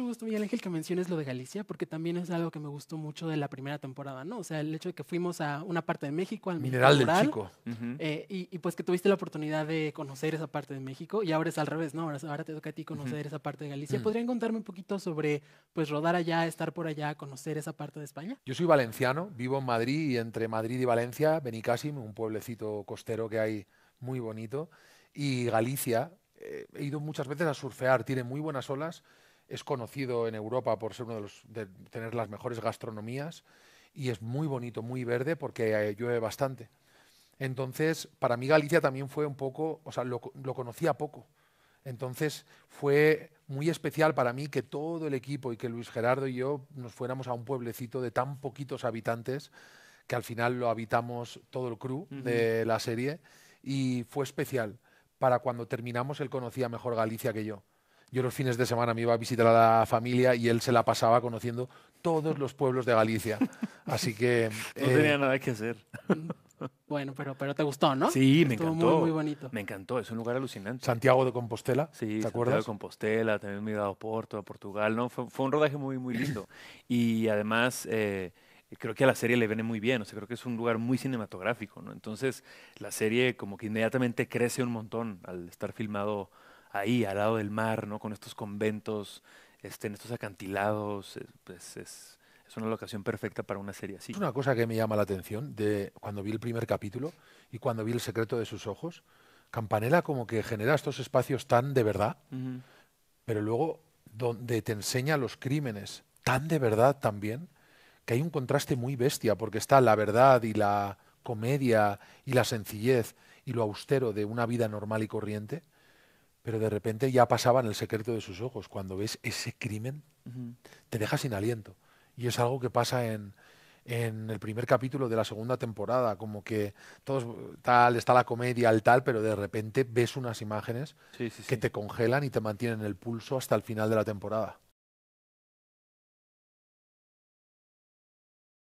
mucho gusto, Miguel Ángel, que menciones lo de Galicia, porque también es algo que me gustó mucho de la primera temporada, ¿no? O sea, el hecho de que fuimos a una parte de México, al Mineral del Chico. Eh, y, pues que tuviste la oportunidad de conocer esa parte de México, y ahora es al revés, ¿no? Ahora, te toca a ti conocer esa parte de Galicia. Mm. ¿Podrían contarme un poquito sobre, pues, rodar allá, estar por allá, conocer esa parte de España? Yo soy valenciano, vivo en Madrid, y entre Madrid y Valencia, Benicassim, un pueblecito costero que hay muy bonito, y Galicia, eh, he ido muchas veces a surfear, tiene muy buenas olas es conocido en Europa por ser uno de los tener las mejores gastronomías y es muy bonito, muy verde porque eh, llueve bastante. Entonces, para mí Galicia también fue un poco, o sea, lo, conocía poco. Entonces fue muy especial para mí que todo el equipo y que Luis Gerardo y yo nos fuéramos a un pueblecito de tan poquitos habitantes que al final lo habitamos todo el crew de la serie y fue especial para cuando terminamos él conocía mejor Galicia que yo. Yo los fines de semana me iba a visitar a la familia y él se la pasaba conociendo todos los pueblos de Galicia. Así que... no eh, tenía nada que hacer. Bueno, pero, pero te gustó, ¿no? Sí, me encantó. Muy, bonito. Me encantó, es un lugar alucinante. Santiago de Compostela, sí, Santiago de Compostela, también me he ido a Porto, a Portugal, ¿no? Fue, un rodaje muy, muy lindo. Y además, eh, creo que a la serie le viene muy bien, o sea, creo que es un lugar muy cinematográfico, ¿no? Entonces, la serie como que inmediatamente crece un montón al estar filmado ahí al lado del mar, ¿no? Con estos conventos, este, en estos acantilados, eh, pues es, una locación perfecta para una serie así. Es una cosa que me llama la atención de cuando vi el primer capítulo y cuando vi El secreto de sus ojos, Campanella como que genera estos espacios tan de verdad, pero luego donde te enseña los crímenes tan de verdad también, que hay un contraste muy bestia, porque está la verdad y la comedia y la sencillez y lo austero de una vida normal y corriente, pero de repente ya pasaba en el secreto de sus ojos. Cuando ves ese crimen, te deja sin aliento. Y es algo que pasa en, en, el primer capítulo de la segunda temporada, como que todos, tal, está la comedia, el tal, pero de repente ves unas imágenes que te congelan y te mantienen el pulso hasta el final de la temporada.